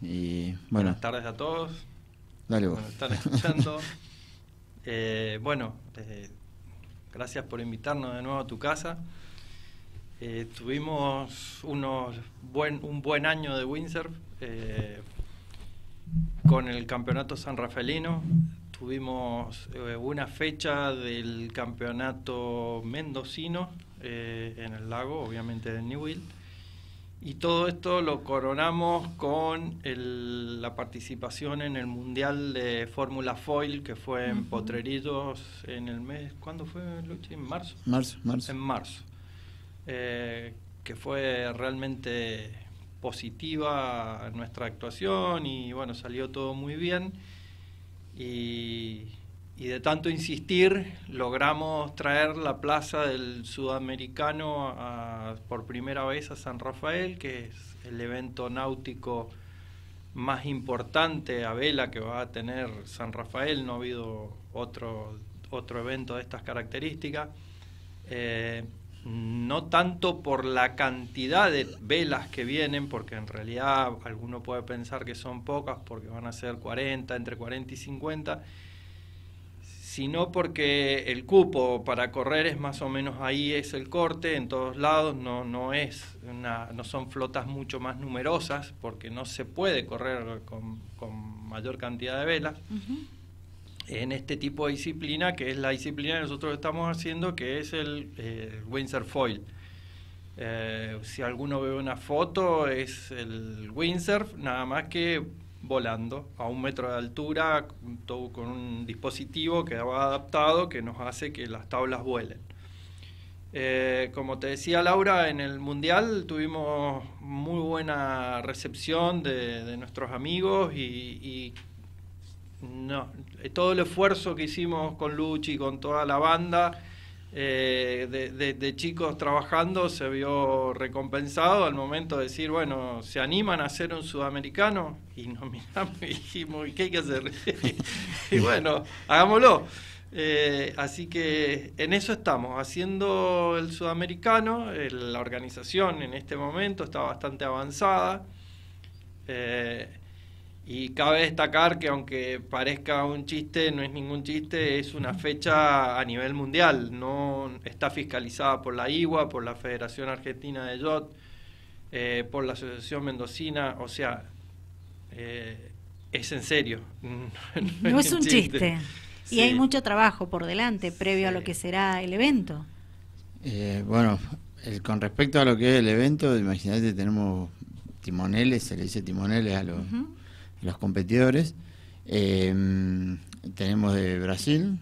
Y Buenas tardes a todos. Dale vos. escuchando. Eh, bueno, eh, gracias por invitarnos de nuevo a tu casa. Eh, tuvimos unos buen, un buen año de windsurf con el campeonato San Rafaelino. Tuvimos una fecha del campeonato mendocino en el lago, obviamente de Newell's y todo esto lo coronamos con la participación en el Mundial de Fórmula Foil, que fue en Potrerillos en el mes. ¿Cuándo fue, Luchi? ¿En marzo? Marzo, marzo. En marzo. Eh, que fue realmente positiva nuestra actuación y bueno, salió todo muy bien. Y y de tanto insistir logramos traer la plaza del sudamericano por primera vez a San Rafael, que es el evento náutico más importante a vela que va a tener San Rafael, no ha habido otro, otro evento de estas características. Eh, no tanto por la cantidad de velas que vienen, porque en realidad alguno puede pensar que son pocas, porque van a ser 40, entre 40 y 50, sino porque el cupo para correr es más o menos ahí, es el corte en todos lados, no, es no son flotas mucho más numerosas porque no se puede correr con, mayor cantidad de velas. En este tipo de disciplina, que es la disciplina que nosotros estamos haciendo, que es el, eh, windsurf Foil. Eh, si alguno ve una foto, es el windsurf, nada más que volando a un metro de altura, con un dispositivo que va adaptado que nos hace que las tablas vuelen. Eh, como te decía Laura, en el Mundial tuvimos muy buena recepción de, nuestros amigos y, todo el esfuerzo que hicimos con Luchi, y con toda la banda, eh, de, chicos trabajando se vio recompensado al momento de decir, bueno, ¿se animan a hacer un sudamericano? Y nos miramos y dijimos, ¿qué hay que hacer? y bueno, hagámoslo. Eh, así que en eso estamos, haciendo el sudamericano, la organización en este momento está bastante avanzada. Eh, y cabe destacar que aunque parezca un chiste, no es ningún chiste, es una fecha a nivel mundial, no está fiscalizada por la IWA, por la Federación Argentina de Yacht, eh, por la Asociación Mendocina, o sea, eh, es en serio. No, es, un chiste. Y hay mucho trabajo por delante previo a lo que será el evento. Eh, bueno, con respecto a lo que es el evento, imagínate, tenemos timoneles, se le dice timoneles a los los competidores. Eh, tenemos de Brasil,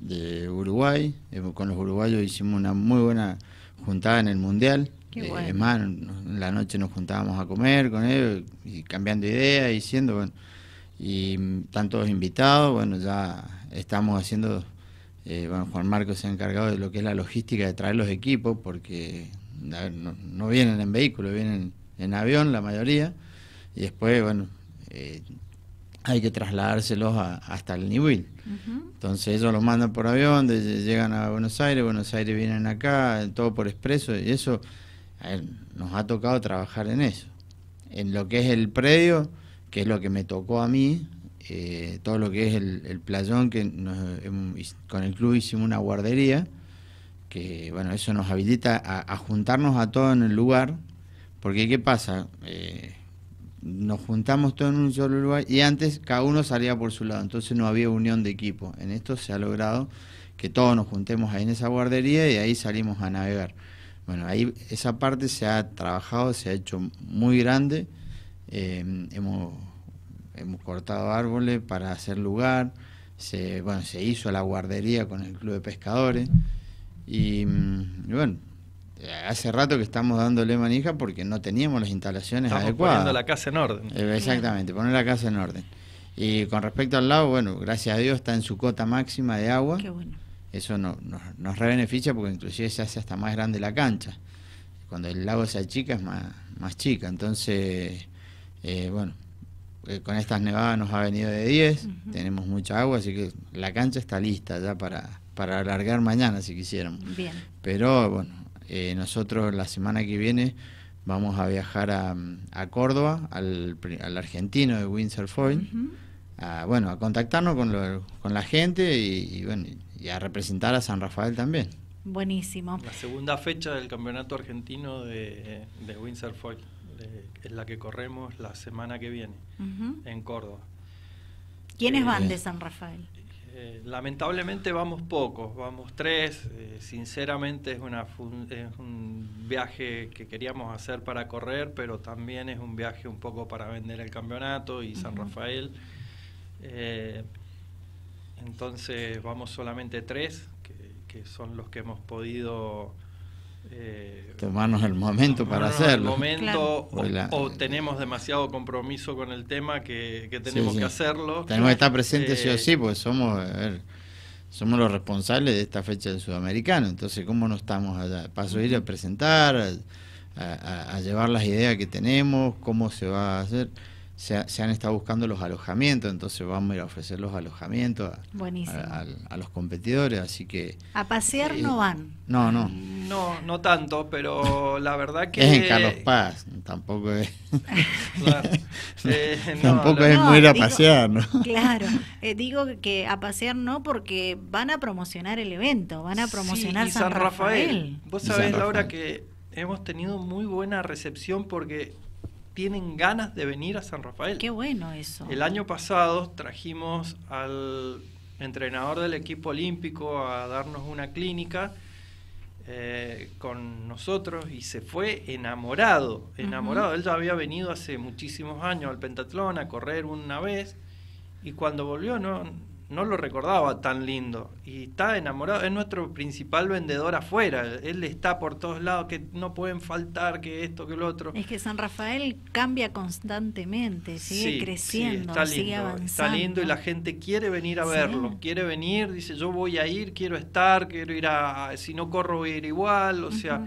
de Uruguay, eh, con los uruguayos hicimos una muy buena juntada en el Mundial. Qué eh, en la noche nos juntábamos a comer con ellos, y cambiando ideas, diciendo, bueno, y mm, están todos invitados, bueno, ya estamos haciendo, bueno, Juan Marcos se ha encargado de lo que es la logística de traer los equipos, porque no, no vienen en vehículo, vienen en avión la mayoría, y después, bueno, eh, hay que trasladárselos hasta el Nibuil. Entonces ellos los mandan por avión, llegan a Buenos Aires, Buenos Aires vienen acá, todo por expreso, y eso nos ha tocado trabajar en eso. En lo que es el predio, que es lo que me tocó a mí, eh, todo lo que es el, playón, que em, con el club hicimos una guardería, que bueno, eso nos habilita a, juntarnos a todos en el lugar, porque ¿qué pasa? Eh, nos juntamos todos en un solo lugar y antes cada uno salía por su lado, entonces no había unión de equipo. En esto se ha logrado que todos nos juntemos ahí en esa guardería y ahí salimos a navegar. Bueno, ahí esa parte se ha trabajado, se ha hecho muy grande, eh, hemos, cortado árboles para hacer lugar, se, bueno, se hizo la guardería con el club de pescadores y mm, bueno, eh, hace rato que estamos dándole manija porque no teníamos las instalaciones estamos adecuadas. Poniendo la casa en orden. Eh, exactamente, poner la casa en orden. Y con respecto al lago, bueno, gracias a Dios está en su cota máxima de agua. Qué bueno. Eso no, nos rebeneficia porque inclusive se hace hasta más grande la cancha. Cuando el lago se chica es más, chica. Entonces, eh, bueno, con estas nevadas nos ha venido de 10, tenemos mucha agua, así que la cancha está lista ya para, para alargar mañana si quisiéramos. Bien. Pero bueno, eh, nosotros la semana que viene vamos a viajar a, Córdoba, al, argentino de Windsor Foil, a, bueno, a contactarnos con, con la gente y, bueno, y a representar a San Rafael también. Buenísimo. La segunda fecha del Campeonato Argentino de, Windsor Foil es la que corremos la semana que viene en Córdoba. ¿Quiénes eh, van de San Rafael? Eh, lamentablemente vamos pocos, vamos tres. Eh, sinceramente es, un viaje que queríamos hacer para correr, pero también es un viaje un poco para vender el campeonato y San Rafael. Eh, entonces vamos solamente tres, que son los que hemos podido tomarnos eh, el momento para hacerlo. o, tenemos demasiado compromiso con el tema que, tenemos que hacerlo. Tenemos que estar presentes sí o eh, sí, porque somos, somos los responsables de esta fecha del sudamericano. Entonces, ¿cómo no estamos allá? Paso a ir a presentar, a llevar las ideas que tenemos, cómo se va a hacer se, han estado buscando los alojamientos, entonces vamos a ir a ofrecer los alojamientos a, los competidores, así que... ¿A pasear eh, no van? No, no. No, no tanto, pero la verdad que... Es en Carlos Paz, tampoco es... Eh, tampoco es muy a pasear, ¿no? Claro, eh, digo que a pasear no porque van a promocionar el evento, van a promocionar San, Rafael. Vos sabés, Laura, que hemos tenido muy buena recepción porque tienen ganas de venir a San Rafael. Qué bueno eso. El año pasado trajimos al entrenador del equipo olímpico a darnos una clínica eh, con nosotros y se fue enamorado, enamorado. Él ya había venido hace muchísimos años al pentatlón a correr una vez y cuando volvió no, no lo recordaba tan lindo. Y está enamorado, es nuestro principal vendedor afuera. Él está por todos lados, que no pueden faltar, que esto, que lo otro. Es que San Rafael cambia constantemente, sigue creciendo, está sigue Está lindo y la gente quiere venir a verlo, quiere venir, dice yo voy a ir, quiero estar, quiero ir a, si no corro voy a ir igual, o sea,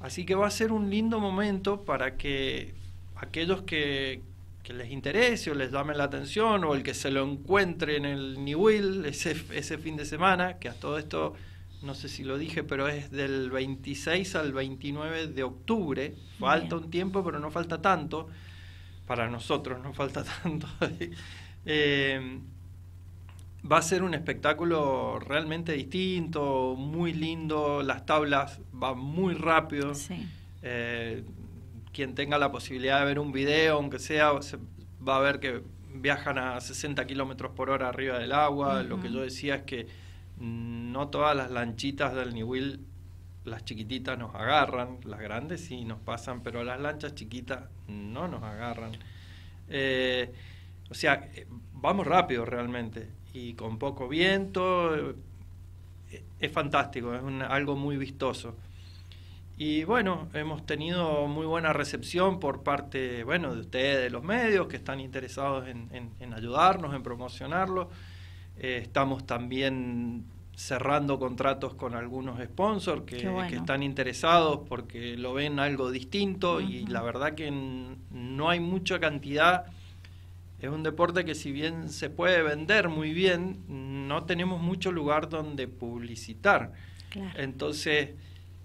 así que va a ser un lindo momento para que aquellos que, que les interese o les llame la atención o el que se lo encuentre en el Niwil ese, ese fin de semana, que a todo esto no sé si lo dije, pero es del 26 al 29 de octubre. Falta un tiempo, pero no falta tanto. Para nosotros no falta tanto. Eh, va a ser un espectáculo realmente distinto, muy lindo. Las tablas van muy rápido. Sí. Eh, quien tenga la posibilidad de ver un video, aunque sea, va a ver que viajan a 60 kilómetros por hora arriba del agua. Lo que yo decía es que no todas las lanchitas del Niwil, las chiquititas nos agarran, las grandes sí nos pasan, pero las lanchas chiquitas no nos agarran. Eh, o sea, vamos rápido realmente y con poco viento. Eh, es fantástico, es algo muy vistoso. Y bueno, hemos tenido muy buena recepción por parte, bueno, de ustedes, de los medios, que están interesados en, en, ayudarnos, en promocionarlo. Eh, estamos también cerrando contratos con algunos sponsors que, que, están interesados porque lo ven algo distinto y la verdad que no hay mucha cantidad. Es un deporte que si bien se puede vender muy bien, no tenemos mucho lugar donde publicitar. Entonces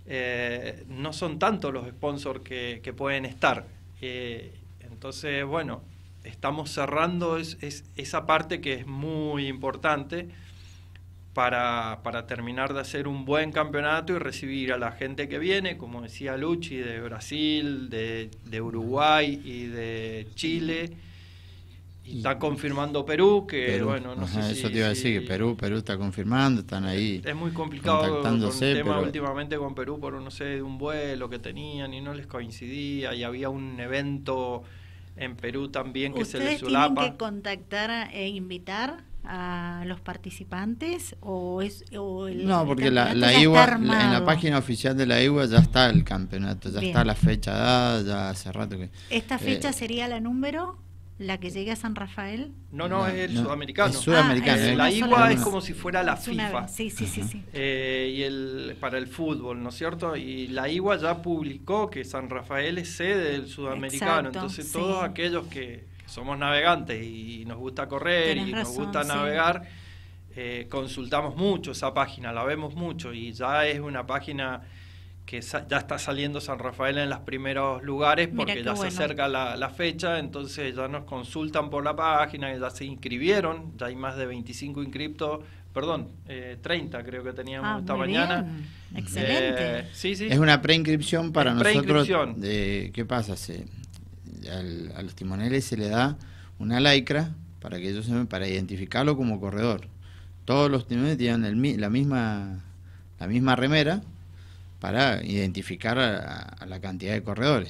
eh, no son tantos los sponsors que, pueden estar. Eh, entonces, bueno, estamos cerrando esa parte que es muy importante para, terminar de hacer un buen campeonato y recibir a la gente que viene, como decía Luchi, de Brasil, de Uruguay y de Chile Está confirmando Perú, que bueno, no sé Eso te iba a decir, que Perú, Perú está confirmando, están ahí. Es muy complicado con el tema últimamente con Perú por, no sé, de un vuelo que tenían y no les coincidía y había un evento en Perú también que se les solapa. ¿Tienen que contactar e invitar? a los participantes o es no porque la, la IWA en la página oficial de la IWA ya está el campeonato ya está la fecha dada ya hace rato que esta eh, fecha sería la número la que llegue a San Rafael. No, no, es el sudamericano. Es ah, la Igua es como si fuera la FIFA. Sí, sí, sí, sí. Eh, y el, para el fútbol, ¿no es cierto? Y la Igua ya publicó que San Rafael es sede del sudamericano. Entonces todos aquellos que somos navegantes y nos gusta correr y nos gusta navegar, eh, consultamos mucho esa página, la vemos mucho y ya es una página que ya está saliendo San Rafael en los primeros lugares porque ya se acerca la, fecha, entonces ya nos consultan por la página, ya se inscribieron, ya hay más de 25 inscriptos, perdón, 30 eh, creo que teníamos ah, esta mañana. Excelente. Eh, sí, sí. Es una preinscripción para nosotros. ¿Qué pasa? a los timoneles se le da una laicra para que ellos para identificarlo como corredor. Todos los timoneles tienen la misma la misma remera para identificar a, la cantidad de corredores.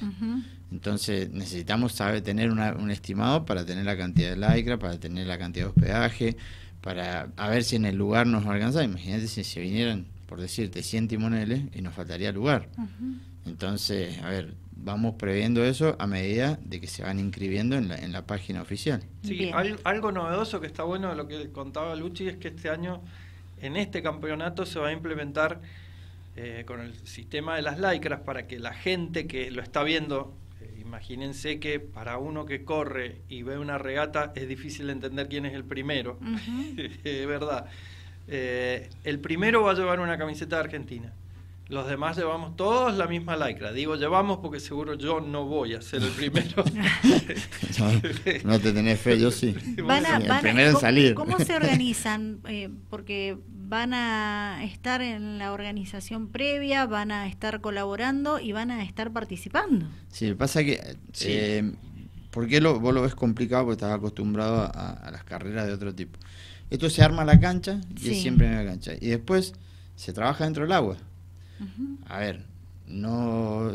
Entonces necesitamos saber tener un estimado para tener la cantidad de laicra para tener la cantidad de hospedaje, para ver si en el lugar nos alcanza. Imagínate si se vinieran, por decirte, 100 timoneles y nos faltaría lugar. Entonces, a ver, vamos previendo eso a medida de que se van inscribiendo en la, página oficial. Sí, algo novedoso que está bueno de lo que contaba Luchi es que este año en este campeonato se va a implementar eh, con el sistema de las laicras para que la gente que lo está viendo, eh, imagínense que para uno que corre y ve una regata es difícil entender quién es el primero, es verdad. Eh, el primero va a llevar una camiseta de Argentina. Los demás llevamos todos la misma lycra. Digo llevamos porque seguro yo no voy a ser el primero. no, te tenés fe, yo sí. Van a, van a, salir? ¿Cómo se organizan? porque van a estar en la organización previa, van a estar colaborando y van a estar participando. Sí, pasa que... Eh, ¿por qué porque lo, vos lo ves complicado? Porque estás acostumbrado a, las carreras de otro tipo. Esto se arma la cancha y es siempre en la cancha. Y después se trabaja dentro del agua. A ver, no...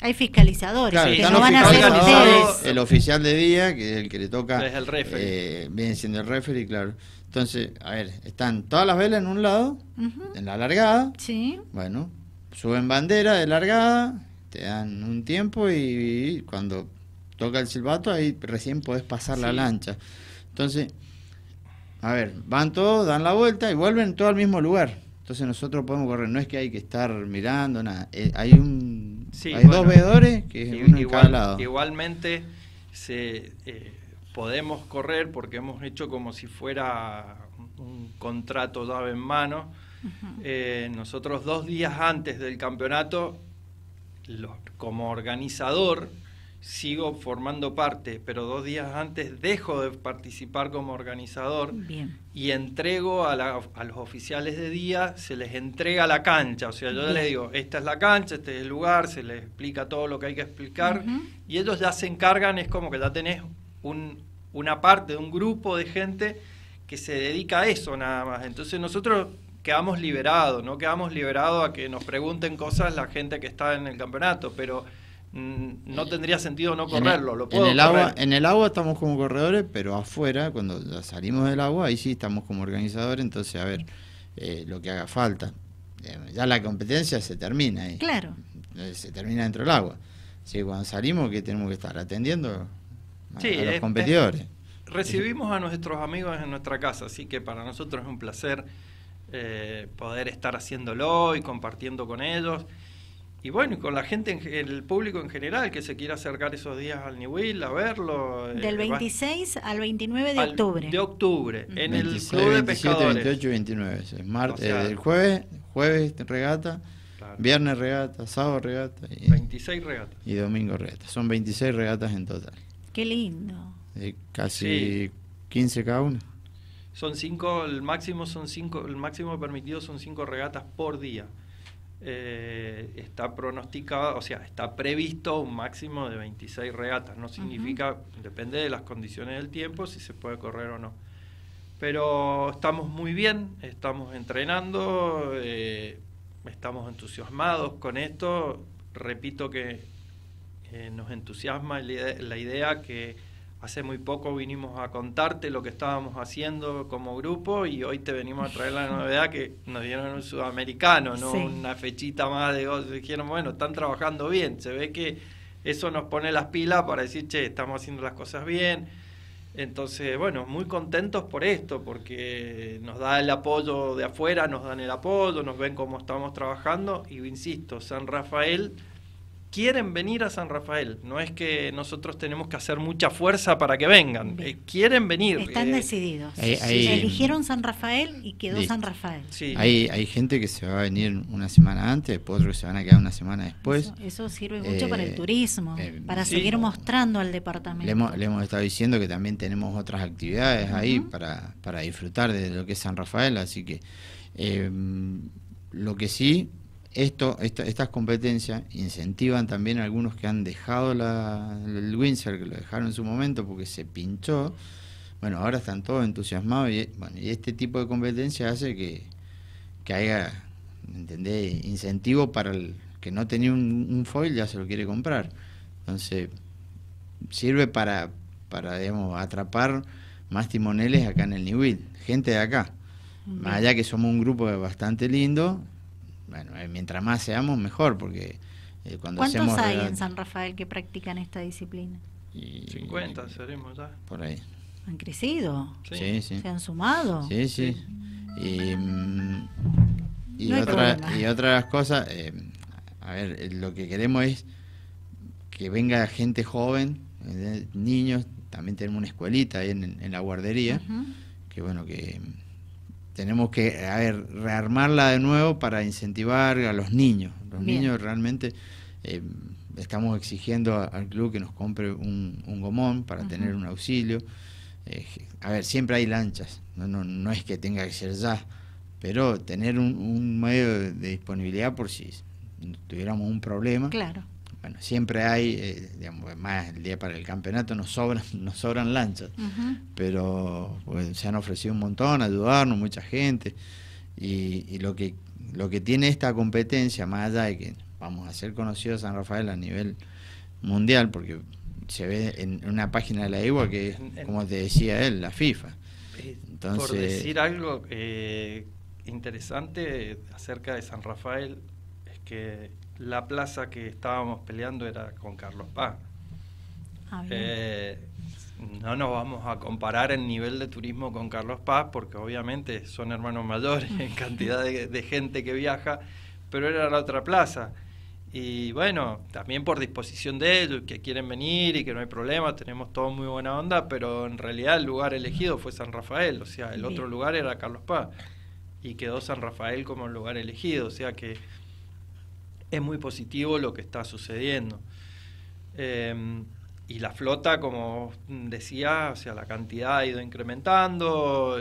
Hay fiscalizadores que no van a ser ustedes. El oficial de día, que es el que le toca... el eh, viene siendo el referee, claro. Entonces, a ver, están todas las velas en un lado, en la largada. Sí. Bueno, suben bandera de largada, te dan un tiempo y, cuando toca el silbato ahí recién podés pasar la lancha. Entonces, a ver, van todos, dan la vuelta y vuelven todos al mismo lugar. Entonces nosotros podemos correr, no es que hay que estar mirando, nada. Eh, hay un, hay dos veedores que es uno igual, lado. Igualmente se... Eh, podemos correr porque hemos hecho como si fuera un contrato dado en mano. Eh, nosotros dos días antes del campeonato, como organizador, sigo formando parte, pero dos días antes dejo de participar como organizador y entrego a, los oficiales de día, se les entrega la cancha, o sea, yo les digo, esta es la cancha, este es el lugar, se les explica todo lo que hay que explicar y ellos ya se encargan, es como que ya tenés un, una parte de un grupo de gente que se dedica a eso nada más. Entonces nosotros quedamos liberados, no quedamos liberados a que nos pregunten cosas la gente que está en el campeonato, pero mm, no tendría sentido no correrlo. Lo puedo en, el agua, en el agua estamos como corredores, pero afuera, cuando salimos del agua, ahí sí estamos como organizadores, entonces a ver eh, lo que haga falta. Eh, ya la competencia se termina ahí. Claro. Eh, se termina dentro del agua. si cuando salimos, que tenemos que estar? Atendiendo sí, a, los competidores. recibimos a nuestros amigos en nuestra casa, así que para nosotros es un placer eh, poder estar haciéndolo y compartiendo con ellos. Y bueno, y con la gente, el público en general, que se quiera acercar esos días al Will, a verlo. Eh, Del 26 al 29 de octubre. De octubre, en el Club de 27, 28 29. el jueves, jueves regata, viernes regata, sábado regata. 26 regatas. Y domingo regata. Son 26 regatas en total. Qué lindo. Eh, casi 15 cada uno Son cinco, el máximo son cinco, el máximo permitido son cinco regatas por día. Eh, está pronosticado, o sea, está previsto un máximo de 26 regatas. No significa, depende de las condiciones del tiempo, si se puede correr o no. Pero estamos muy bien, estamos entrenando, eh, estamos entusiasmados con esto. Repito que eh, nos entusiasma la idea que hace muy poco vinimos a contarte lo que estábamos haciendo como grupo y hoy te venimos a traer la novedad que nos dieron un sudamericano, no una fechita más de Dijeron, bueno, están trabajando bien, se ve que eso nos pone las pilas para decir, che, estamos haciendo las cosas bien. Entonces, bueno, muy contentos por esto, porque nos da el apoyo de afuera, nos dan el apoyo, nos ven cómo estamos trabajando y, insisto, San Rafael quieren venir a San Rafael. No es que nosotros tenemos que hacer mucha fuerza para que vengan. Eh, quieren venir. Están eh, decididos. Se Eligieron San Rafael y quedó San Rafael. Hay, hay gente que se va a venir una semana antes, otros que se van a quedar una semana después. Eso, sirve mucho para el eh, turismo, para seguir mostrando al departamento. Le hemos, estado diciendo que también tenemos otras actividades ahí para, para disfrutar de lo que es San Rafael. Así que lo que sí esto, estas competencias incentivan también a algunos que han dejado la, el Windsor, que lo dejaron en su momento porque se pinchó. Bueno, ahora están todos entusiasmados y, este tipo de competencia hace que, haya ¿entendés? incentivo para el que no tenía un, foil ya se lo quiere comprar. Entonces, sirve para, digamos, atrapar más timoneles acá en el Newell, gente de acá. Más allá que somos un grupo bastante lindo, bueno, eh, mientras más seamos, mejor, porque cuando eh, cuando ¿Cuántos hay en San Rafael que practican esta disciplina? 50 seremos ya. Por ahí. ¿Han crecido? Sí, sí. ¿Se han sumado? Sí, sí. Y, mm, y, otra, y otras cosas, eh, a ver, lo que queremos es que venga gente joven, niños, también tenemos una escuelita ahí en, la guardería, que bueno, que tenemos que a ver, rearmarla de nuevo para incentivar a los niños. Los niños realmente eh, estamos exigiendo al club que nos compre un, gomón para tener un auxilio. Eh, a ver, siempre hay lanchas, no, no, no, es que tenga que ser ya, pero tener un, un medio de disponibilidad por si tuviéramos un problema. Claro bueno, siempre hay, eh, más el día para el campeonato, nos sobran, nos sobran lanchas, pero pues, se han ofrecido un montón, a ayudarnos, mucha gente, y, lo, que, lo que tiene esta competencia, más allá de que vamos a ser conocidos San Rafael a nivel mundial, porque se ve en una página de la IWA que es, como te decía él, la FIFA. Eh, Entonces, Por decir algo eh, interesante acerca de San Rafael, es que la plaza que estábamos peleando era con Carlos Paz. Ah, eh, no nos vamos a comparar el nivel de turismo con Carlos Paz, porque obviamente son hermanos mayores en cantidad de, gente que viaja, pero era la otra plaza. Y bueno, también por disposición de ellos, que quieren venir y que no hay problema, tenemos todo muy buena onda, pero en realidad el lugar elegido fue San Rafael, o sea, el otro lugar era Carlos Paz, y quedó San Rafael como el lugar elegido, o sea que es muy positivo lo que está sucediendo. Em, y la flota, como decía, o sea, la cantidad ha ido incrementando,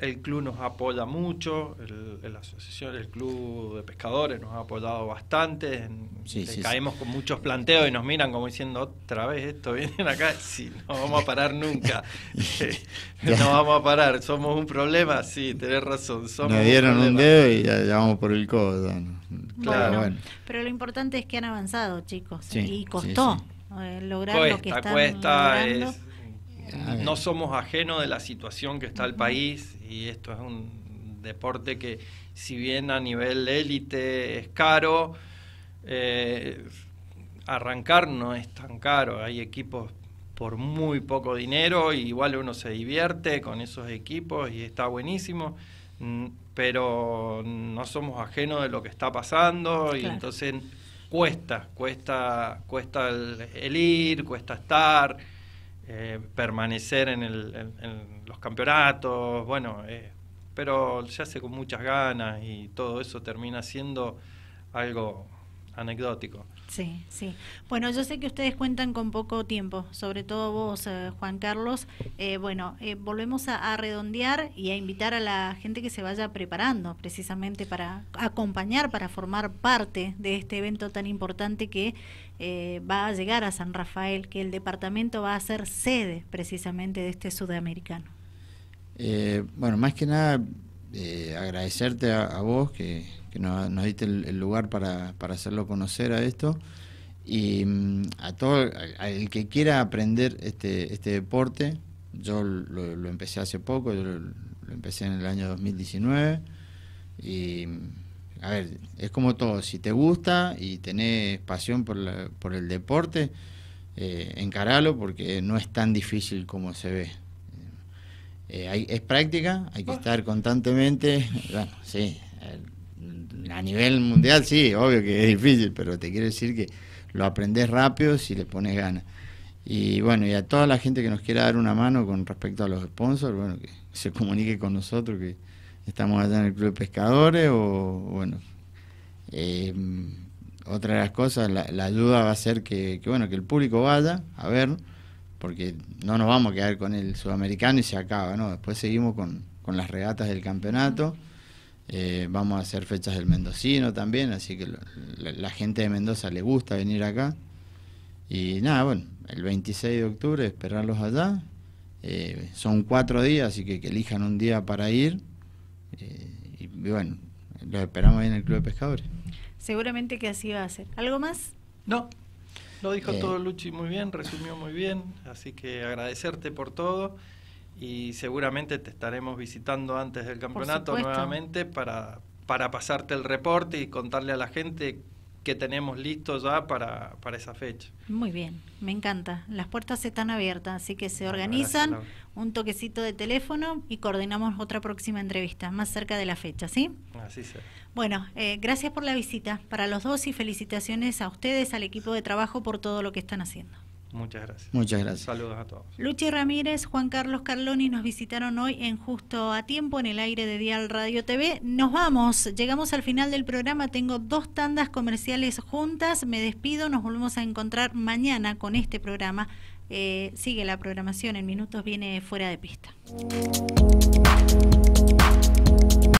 el club nos apoya mucho, el, asociación, el club de pescadores nos ha apoyado bastante. caemos con muchos planteos y nos miran como diciendo otra vez esto vienen acá, sí, no vamos a parar nunca, eh, no vamos a parar, somos un problema, sí, tenés razón. Somos nos dieron un, dedo y ya, vamos por el codo. Claro, Pero lo importante es que han avanzado, chicos, y costó eh, lograr lo que están cuesta, no somos ajenos de la situación que está el país y esto es un deporte que si bien a nivel élite es caro, eh, arrancar no es tan caro, hay equipos por muy poco dinero, y igual uno se divierte con esos equipos y está buenísimo, mm, pero no somos ajenos de lo que está pasando y entonces cuesta, cuesta, cuesta el ir, cuesta estar. Eh, permanecer en, los campeonatos, bueno, eh, pero se hace con muchas ganas y todo eso termina siendo algo anecdótico. Sí, sí. Bueno, yo sé que ustedes cuentan con poco tiempo, sobre todo vos, eh, Juan Carlos. Eh, bueno, eh, volvemos a, redondear y a invitar a la gente que se vaya preparando precisamente para acompañar, para formar parte de este evento tan importante que va a llegar a San Rafael, que el departamento va a ser sede precisamente de este sudamericano. bueno, más que nada agradecerte a vos que nos, diste el, lugar para, hacerlo conocer a esto. Y mm, a todo, el que quiera aprender este, este deporte, yo lo, empecé hace poco, yo lo, empecé en el año 2019. Y mm, a ver, es como todo, si te gusta y tenés pasión por, por el deporte, eh, encaralo porque no es tan difícil como se ve. Eh, es práctica, hay que ah. estar constantemente, bueno, sí, a nivel mundial sí, obvio que es difícil, pero te quiero decir que lo aprendes rápido si le pones ganas. Y bueno, y a toda la gente que nos quiera dar una mano con respecto a los sponsors, bueno, que se comunique con nosotros, que estamos allá en el Club de Pescadores, o bueno, eh, otra de las cosas, la, ayuda va a ser que, que, bueno, que el público vaya a ver, porque no nos vamos a quedar con el sudamericano y se acaba, ¿no? Después seguimos con las regatas del campeonato. Eh, vamos a hacer fechas del mendocino también, así que la, gente de Mendoza le gusta venir acá. Y nada, bueno, el 26 de octubre esperarlos allá. Eh, son cuatro días, así que que elijan un día para ir. Eh, y bueno, los esperamos ahí en el Club de Pescadores. Seguramente que así va a ser. ¿Algo más? No, lo dijo todo Luchi muy bien, resumió muy bien, así que agradecerte por todo y seguramente te estaremos visitando antes del campeonato nuevamente para, para pasarte el reporte y contarle a la gente que tenemos listo ya para, para, esa fecha. Muy bien, me encanta. Las puertas están abiertas, así que se organizan, un toquecito de teléfono y coordinamos otra próxima entrevista, más cerca de la fecha, ¿sí? Así sea. Bueno, eh, gracias por la visita para los dos y felicitaciones a ustedes, al equipo de trabajo, por todo lo que están haciendo. Muchas gracias. Muchas gracias. Saludos a todos. Luchi Ramírez, Juan Carlos Carloni nos visitaron hoy en Justo a Tiempo en el aire de Dial Radio TV. Nos vamos, llegamos al final del programa. Tengo dos tandas comerciales juntas. Me despido, nos volvemos a encontrar mañana con este programa. Eh, sigue la programación, en minutos viene fuera de pista.